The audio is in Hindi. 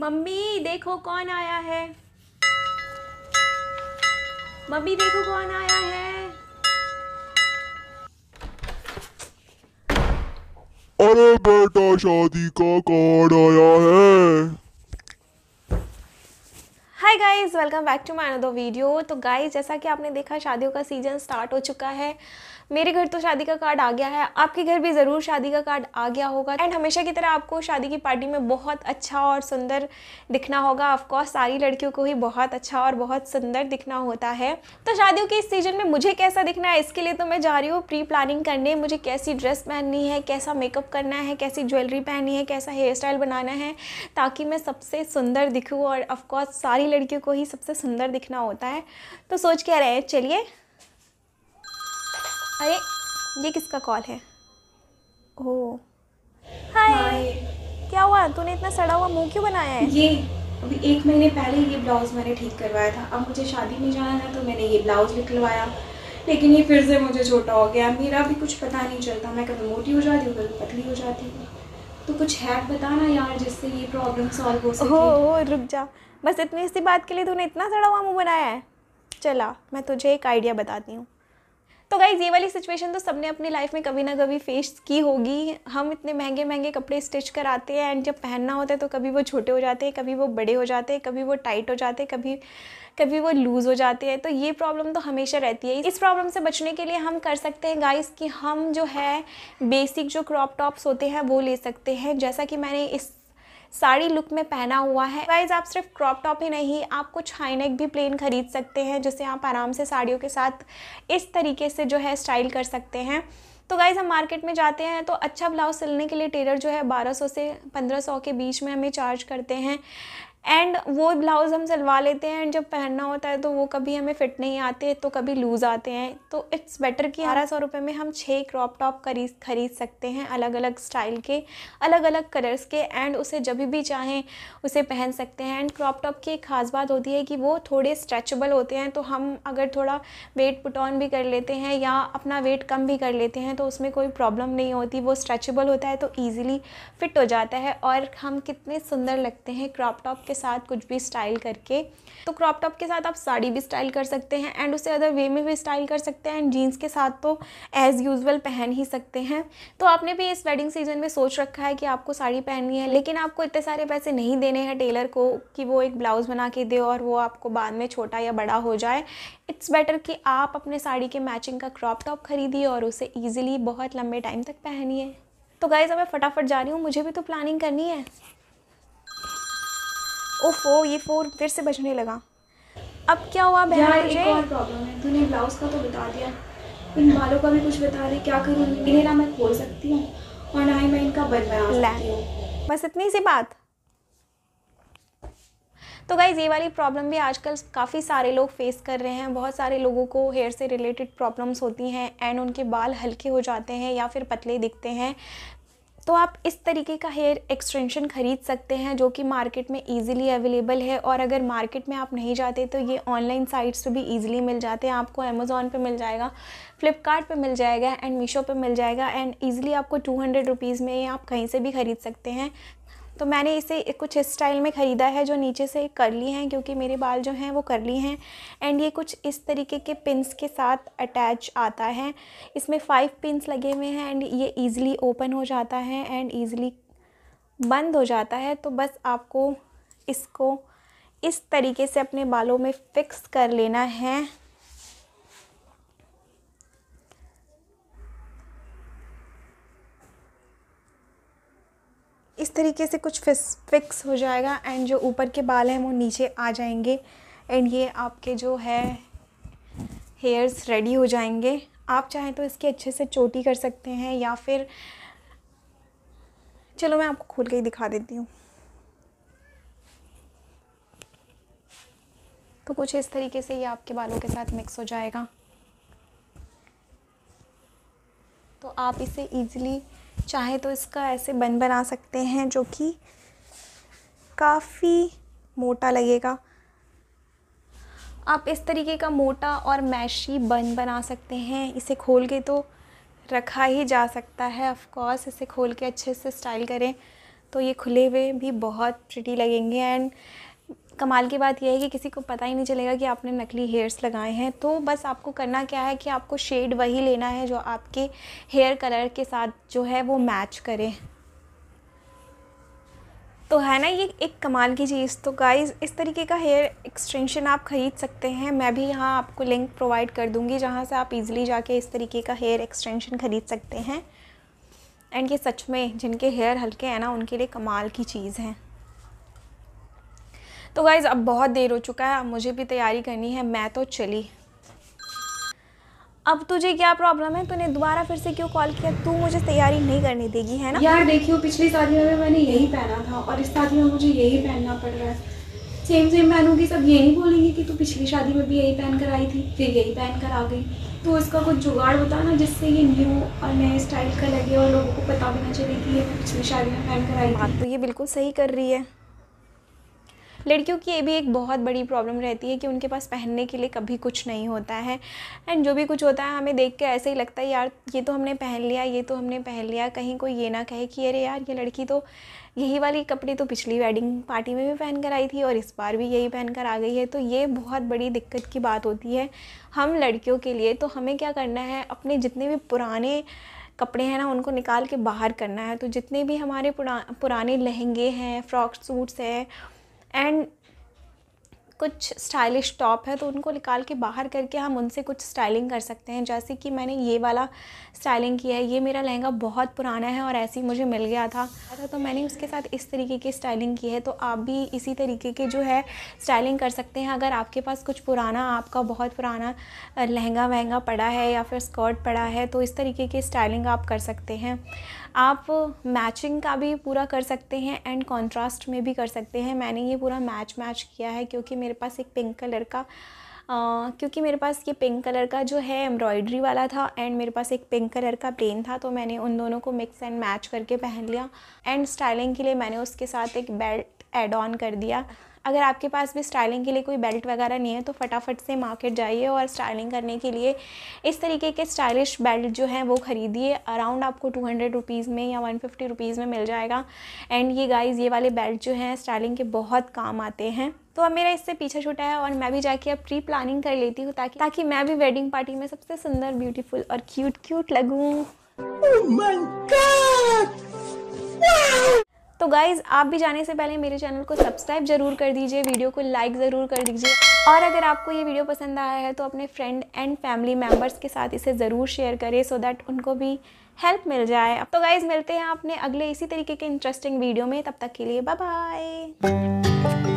मम्मी देखो कौन आया है मम्मी देखो कौन आया है अरे बेटा शादी का कौन आया है hi guys welcome back to my another video तो गाइस जैसा कि आपने देखा शादियों का सीज़न स्टार्ट हो चुका है मेरे घर तो शादी का कार्ड आ गया है आपके घर भी ज़रूर शादी का कार्ड आ गया होगा एंड हमेशा की तरह आपको शादी की पार्टी में बहुत अच्छा और सुंदर दिखना होगा ऑफकोर्स सारी लड़कियों को ही बहुत अच्छा और बहुत सुंदर दिखना होता है तो शादियों के इस सीजन में मुझे कैसा दिखना है इसके लिए तो मैं जा रही हूँ प्री प्लानिंग करने मुझे कैसी ड्रेस पहननी है कैसा मेकअप करना है कैसी ज्वेलरी पहननी है कैसा हेयर स्टाइल बनाना है ताकि मैं सबसे सुंदर दिखूँ और ऑफकोर्स सारी लड़कियों को ही सबसे सुंदर दिखना होता है तो सोच क्या रहे चलिए अरे ये किसका कॉल है ओ हाय क्या हुआ तूने इतना सड़ा हुआ मुंह क्यों बनाया है ये अभी एक महीने पहले ये ब्लाउज़ मैंने ठीक करवाया था अब मुझे शादी में जाना था तो मैंने ये ब्लाउज़ निकलवाया लेकिन ये फिर से मुझे छोटा हो गया मेरा भी कुछ पता नहीं चलता मैं कभी मोटी हो जाती हूँ कभी पतली हो जाती हूँ तो कुछ है बताना यार जिससे ये प्रॉब्लम सॉल्व हो सके ओ, ओ रुक जा बस इतनी सी बात के लिए तूने इतना सड़ा हुआ मुँह बनाया है चला मैं तुझे एक आइडिया बताती हूँ तो गाइज ये वाली सिचुएशन तो सबने अपनी लाइफ में कभी ना कभी फेस की होगी हम इतने महंगे महंगे कपड़े स्टिच कराते हैं एंड जब पहनना होता है तो कभी वो छोटे हो जाते हैं कभी वो बड़े हो जाते हैं कभी वो टाइट हो जाते हैं कभी कभी वो लूज़ हो जाते हैं तो ये प्रॉब्लम तो हमेशा रहती है इस प्रॉब्लम से बचने के लिए हम कर सकते हैं गाइस कि हम जो है बेसिक जो क्रॉप टॉप्स होते हैं वो ले सकते हैं जैसा कि मैंने इस साड़ी लुक में पहना हुआ है वाइज आप सिर्फ क्रॉप टॉप ही नहीं आप कुछ हाईनेक भी प्लेन खरीद सकते हैं जिसे आप आराम से साड़ियों के साथ इस तरीके से जो है स्टाइल कर सकते हैं तो गाइज़ हम मार्केट में जाते हैं तो अच्छा ब्लाउज सिलने के लिए टेलर जो है 1200 से 1500 के बीच में हमें चार्ज करते हैं एंड वो ब्लाउज़ हम सिलवा लेते हैं एंड जब पहनना होता है तो वो कभी हमें फिट नहीं आते तो कभी लूज़ आते हैं तो इट्स बेटर कि बारह सौ रुपये में हम छः क्रॉप टॉप खरीद खरीद सकते हैं अलग अलग स्टाइल के अलग अलग कलर्स के एंड उसे जब भी चाहें उसे पहन सकते हैं एंड क्रॉप टॉप की एक ख़ास बात होती है कि वो थोड़े स्ट्रेचबल होते हैं तो हम अगर थोड़ा वेट पुट ऑन भी कर लेते हैं या अपना वेट कम भी कर लेते हैं तो उसमें कोई प्रॉब्लम नहीं होती वो स्ट्रेचबल होता है तो ईज़िली फिट हो जाता है और हम कितने सुंदर लगते हैं क्रॉप टॉप के साथ कुछ भी स्टाइल करके तो क्रॉप टॉप के साथ आप साड़ी भी स्टाइल कर सकते हैं एंड उसे अदर वे में भी स्टाइल कर सकते हैं एंड जीन्स के साथ तो एज़ यूजल पहन ही सकते हैं तो आपने भी इस वेडिंग सीजन में सोच रखा है कि आपको साड़ी पहननी है लेकिन आपको इतने सारे पैसे नहीं देने हैं टेलर को कि वो एक ब्लाउज़ बना के दे और वो आपको बाद में छोटा या बड़ा हो जाए इट्स बेटर कि आप अपने साड़ी के मैचिंग का क्रॉप टॉप खरीदिए और उसे ईजिली बहुत लंबे टाइम तक पहनिए तो गाइज़ अब मैं फटाफट जा रही हूँ मुझे भी तो प्लानिंग करनी है ओफो ये फोर फिर से बजने लगा अब क्या हुआ बहन मुझे एक और प्रॉब्लम है तूने ब्लाउज का तो बता दिया इन बालों का भी कुछ बता रही क्या करूँ इन्हें ना मैं खोल सकती हूँ और ना ही मैं इनका बन बना सकती बदला बस इतनी सी बात तो गाइज़ ये वाली प्रॉब्लम भी आजकल काफ़ी सारे लोग फेस कर रहे हैं बहुत सारे लोगों को हेयर से रिलेटेड प्रॉब्लम्स होती हैं एंड उनके बाल हल्के हो जाते हैं या फिर पतले दिखते हैं तो आप इस तरीके का हेयर एक्सटेंशन ख़रीद सकते हैं जो कि मार्केट में ईजिली अवेलेबल है और अगर मार्केट में आप नहीं जाते तो ये ऑनलाइन साइट्स पे भी इजीली मिल जाते हैं आपको अमेज़ोन पे मिल जाएगा फ्लिपकार्ट पे मिल जाएगा एंड मीशो पे मिल जाएगा एंड ईजिली आपको टू हंड्रेड रुपीज़ में ये आप कहीं से भी ख़रीद सकते हैं तो मैंने इसे कुछ इस स्टाइल में ख़रीदा है जो नीचे से करली हैं क्योंकि मेरे बाल जो हैं वो करली हैं एंड ये कुछ इस तरीके के पिंस के साथ अटैच आता है इसमें फ़ाइव पिंस लगे हुए हैं एंड ये ईज़िली ओपन हो जाता है एंड ईज़िली बंद हो जाता है तो बस आपको इसको इस तरीके से अपने बालों में फ़िक्स कर लेना है तरीके से कुछ फिस फिक्स हो जाएगा एंड जो ऊपर के बाल हैं वो नीचे आ जाएंगे एंड ये आपके जो है हेयर्स रेडी हो जाएंगे आप चाहें तो इसकी अच्छे से चोटी कर सकते हैं या फिर चलो मैं आपको खोल के ही दिखा देती हूँ तो कुछ इस तरीके से ये आपके बालों के साथ मिक्स हो जाएगा तो आप इसे ईज़िली चाहे तो इसका ऐसे बन बना सकते हैं जो कि काफ़ी मोटा लगेगा आप इस तरीके का मोटा और मैशी बन बना सकते हैं इसे खोल के तो रखा ही जा सकता है ऑफ कोर्स इसे खोल के अच्छे से स्टाइल करें तो ये खुले हुए भी बहुत प्रिटी लगेंगे एंड कमाल की बात यह है कि किसी को पता ही नहीं चलेगा कि आपने नकली हेयर्स लगाए हैं तो बस आपको करना क्या है कि आपको शेड वही लेना है जो आपके हेयर कलर के साथ जो है वो मैच करे तो है ना ये एक कमाल की चीज़ तो गाइज इस तरीके का हेयर एक्सटेंशन आप ख़रीद सकते हैं मैं भी यहाँ आपको लिंक प्रोवाइड कर दूँगी जहाँ से आप इजीली जाके इस तरीके का हेयर एक्सटेंशन ख़रीद सकते हैं एंड ये सच में जिनके हेयर हल्के हैं ना उनके लिए कमाल की चीज़ है तो गाइज़ अब बहुत देर हो चुका है अब मुझे भी तैयारी करनी है मैं तो चली अब तुझे क्या प्रॉब्लम है तूने दोबारा फिर से क्यों कॉल किया तू मुझे तैयारी नहीं करने देगी है ना यार देखियो पिछली शादी में मैंने यही पहना था और इस शादी में मुझे यही पहनना पड़ रहा है सेम सेम की सब यही बोलेंगे कि तू पिछली शादी में भी यही पहन कर आई थी फिर यही पहन कर आ गई तो इसका कुछ जुगाड़ बता ना जिससे ये न्यू और नए स्टाइल का लगे और लोगों को पता भी ना चले कि ये पिछली शादी में पहन कर आई बात हाँ, तो ये बिल्कुल सही कर रही है लड़कियों की ये भी एक बहुत बड़ी प्रॉब्लम रहती है कि उनके पास पहनने के लिए कभी कुछ नहीं होता है एंड जो भी कुछ होता है हमें देख के ऐसे ही लगता है यार ये तो हमने पहन लिया ये तो हमने पहन लिया कहीं कोई ये ना कहे कि अरे यार ये लड़की तो यही वाली कपड़े तो पिछली वेडिंग पार्टी में भी पहन कर आई थी और इस बार भी यही पहन कर आ गई है तो ये बहुत बड़ी दिक्कत की बात होती है हम लड़कियों के लिए तो हमें क्या करना है अपने जितने भी पुराने कपड़े हैं ना उनको निकाल के बाहर करना है तो जितने भी हमारे पुरा पुराने लहंगे हैं फ्रॉक सूट्स हैं एंड कुछ स्टाइलिश टॉप है तो उनको निकाल के बाहर करके हम उनसे कुछ स्टाइलिंग कर सकते हैं जैसे कि मैंने ये वाला स्टाइलिंग किया है ये मेरा लहंगा बहुत पुराना है और ऐसे ही मुझे मिल गया था तो मैंने उसके साथ इस तरीके की स्टाइलिंग की है तो आप भी इसी तरीके के जो है स्टाइलिंग कर सकते हैं अगर आपके पास कुछ पुराना आपका बहुत पुराना लहंगा वहंगा पड़ा है या फिर स्कर्ट पड़ा है तो इस तरीके की स्टाइलिंग आप कर सकते हैं आप मैचिंग का भी पूरा कर सकते हैं एंड कॉन्ट्रास्ट में भी कर सकते हैं मैंने ये पूरा मैच मैच किया है क्योंकि मेरे पास एक पिंक कलर का Uh, क्योंकि मेरे पास ये पिंक कलर का जो है एम्ब्रॉयडरी वाला था एंड मेरे पास एक पिंक कलर का प्लेन था तो मैंने उन दोनों को मिक्स एंड मैच करके पहन लिया एंड स्टाइलिंग के लिए मैंने उसके साथ एक बेल्ट एड ऑन कर दिया अगर आपके पास भी स्टाइलिंग के लिए कोई बेल्ट वगैरह नहीं है तो फटाफट से मार्केट जाइए और स्टाइलिंग करने के लिए इस तरीके के स्टाइलिश बेल्ट जो है वो ख़रीदिए अराउंड आपको टू हंड्रेड रुपीज़ में या वन फिफ्टी रुपीज़ में मिल जाएगा एंड ये गाइज़ ये वाले बेल्ट जो हैं स्टाइलिंग के बहुत काम आते हैं तो अब मेरा इससे पीछा छूटा है और मैं भी जाके अब प्री प्लानिंग कर लेती हूँ ताकि ताकि मैं भी वेडिंग पार्टी में सबसे सुंदर ब्यूटीफुल और क्यूट क्यूट लगूँ oh तो गाइज़ आप भी जाने से पहले मेरे चैनल को सब्सक्राइब जरूर कर दीजिए वीडियो को लाइक ज़रूर कर दीजिए और अगर आपको ये वीडियो पसंद आया है तो अपने फ्रेंड एंड फैमिली मेम्बर्स के साथ इसे ज़रूर शेयर करें सो दैट उनको भी हेल्प मिल जाए अब तो गाइज़ मिलते हैं अपने अगले इसी तरीके के इंटरेस्टिंग वीडियो में तब तक के लिए बाय